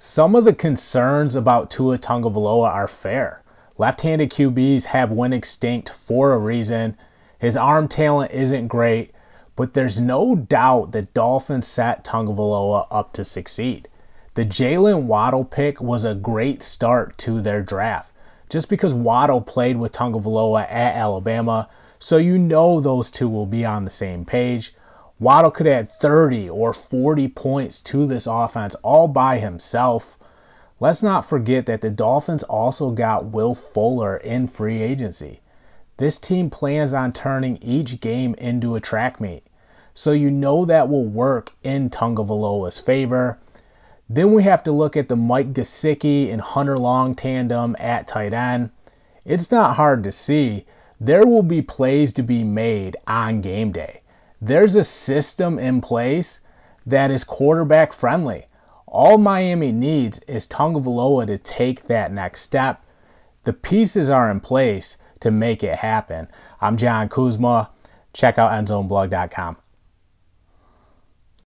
Some of the concerns about Tua Tagovailoa are fair. Left-handed QBs have went extinct for a reason. His arm talent isn't great, but there's no doubt that Dolphins set Tagovailoa up to succeed. The Jalen Waddle pick was a great start to their draft, just because Waddle played with Tagovailoa at Alabama, so you know those two will be on the same page. Waddle could add 30 or 40 points to this offense all by himself. Let's not forget that the Dolphins also got Will Fuller in free agency. This team plans on turning each game into a track meet, so you know that will work in Tungavaloa's favor. Then we have to look at the Mike Gesicki and Hunter Long tandem at tight end. It's not hard to see. There will be plays to be made on game day there's a system in place that is quarterback friendly. All Miami needs is Tonga Valoa to take that next step. The pieces are in place to make it happen. I'm John Kuzma. Check out endzoneblog.com.